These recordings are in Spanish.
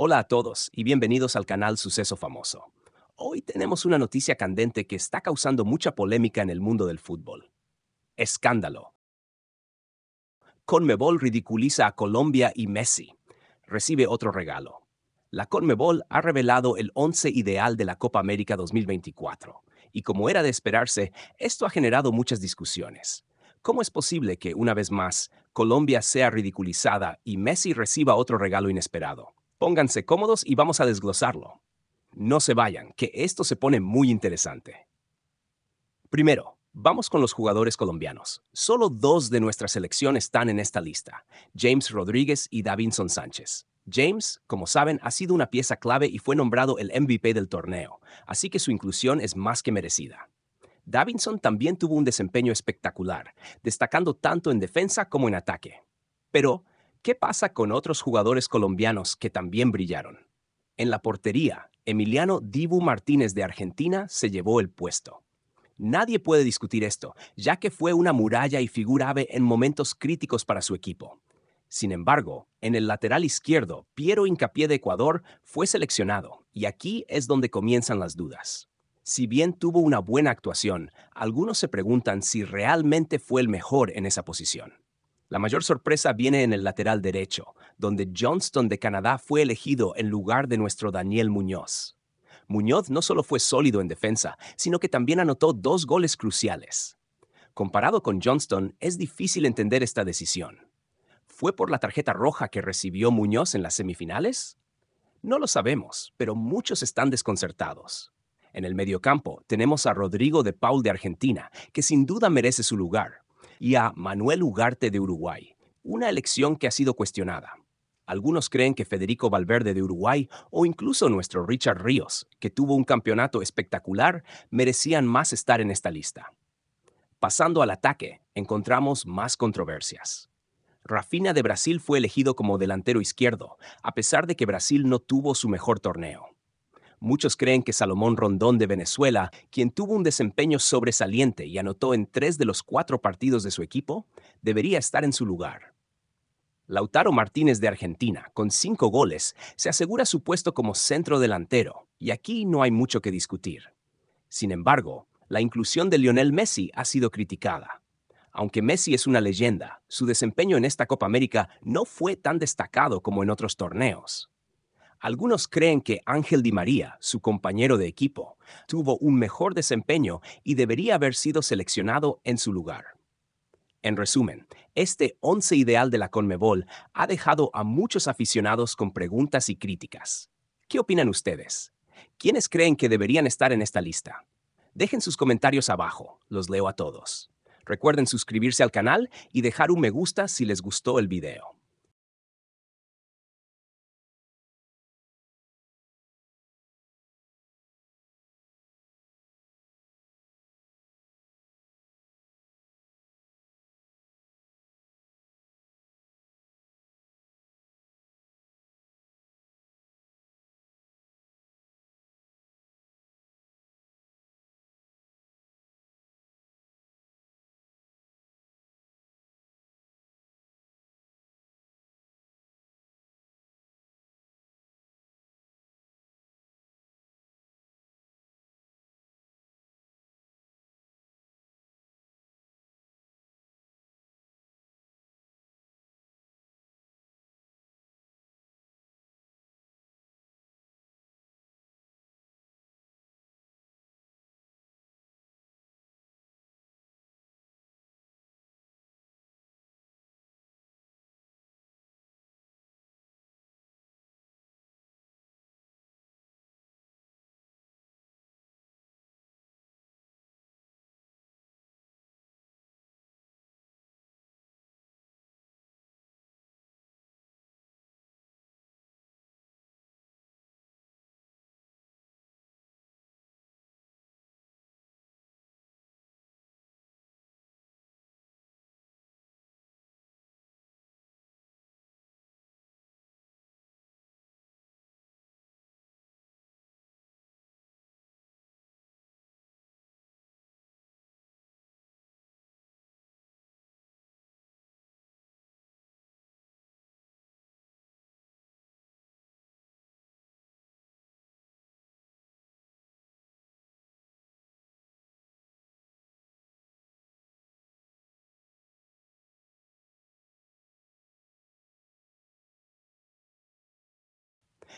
Hola a todos y bienvenidos al canal Suceso Famoso. Hoy tenemos una noticia candente que está causando mucha polémica en el mundo del fútbol. Escándalo. Conmebol ridiculiza a Colombia y Messi. Recibe otro regalo. La Conmebol ha revelado el once ideal de la Copa América 2024. Y como era de esperarse, esto ha generado muchas discusiones. ¿Cómo es posible que, una vez más, Colombia sea ridiculizada y Messi reciba otro regalo inesperado? Pónganse cómodos y vamos a desglosarlo. No se vayan, que esto se pone muy interesante. Primero, Vamos con los jugadores colombianos. Solo dos de nuestra selección están en esta lista, James Rodríguez y Davinson Sánchez. James, como saben, ha sido una pieza clave y fue nombrado el MVP del torneo, así que su inclusión es más que merecida. Davinson también tuvo un desempeño espectacular, destacando tanto en defensa como en ataque. Pero ¿Qué pasa con otros jugadores colombianos que también brillaron? En la portería, Emiliano Dibu Martínez de Argentina se llevó el puesto. Nadie puede discutir esto, ya que fue una muralla y figura ave en momentos críticos para su equipo. Sin embargo, en el lateral izquierdo, Piero Incapié de Ecuador fue seleccionado, y aquí es donde comienzan las dudas. Si bien tuvo una buena actuación, algunos se preguntan si realmente fue el mejor en esa posición. La mayor sorpresa viene en el lateral derecho, donde Johnston de Canadá fue elegido en lugar de nuestro Daniel Muñoz. Muñoz no solo fue sólido en defensa, sino que también anotó dos goles cruciales. Comparado con Johnston, es difícil entender esta decisión. ¿Fue por la tarjeta roja que recibió Muñoz en las semifinales? No lo sabemos, pero muchos están desconcertados. En el mediocampo tenemos a Rodrigo de Paul de Argentina, que sin duda merece su lugar, y a Manuel Ugarte de Uruguay, una elección que ha sido cuestionada. Algunos creen que Federico Valverde de Uruguay o incluso nuestro Richard Ríos, que tuvo un campeonato espectacular, merecían más estar en esta lista. Pasando al ataque, encontramos más controversias. Rafina de Brasil fue elegido como delantero izquierdo, a pesar de que Brasil no tuvo su mejor torneo. Muchos creen que Salomón Rondón de Venezuela, quien tuvo un desempeño sobresaliente y anotó en tres de los cuatro partidos de su equipo, debería estar en su lugar. Lautaro Martínez de Argentina, con cinco goles, se asegura su puesto como centrodelantero y aquí no hay mucho que discutir. Sin embargo, la inclusión de Lionel Messi ha sido criticada. Aunque Messi es una leyenda, su desempeño en esta Copa América no fue tan destacado como en otros torneos. Algunos creen que Ángel Di María, su compañero de equipo, tuvo un mejor desempeño y debería haber sido seleccionado en su lugar. En resumen, este once ideal de la Conmebol ha dejado a muchos aficionados con preguntas y críticas. ¿Qué opinan ustedes? ¿Quiénes creen que deberían estar en esta lista? Dejen sus comentarios abajo, los leo a todos. Recuerden suscribirse al canal y dejar un me gusta si les gustó el video.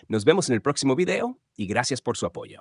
Nos vemos en el próximo video y gracias por su apoyo.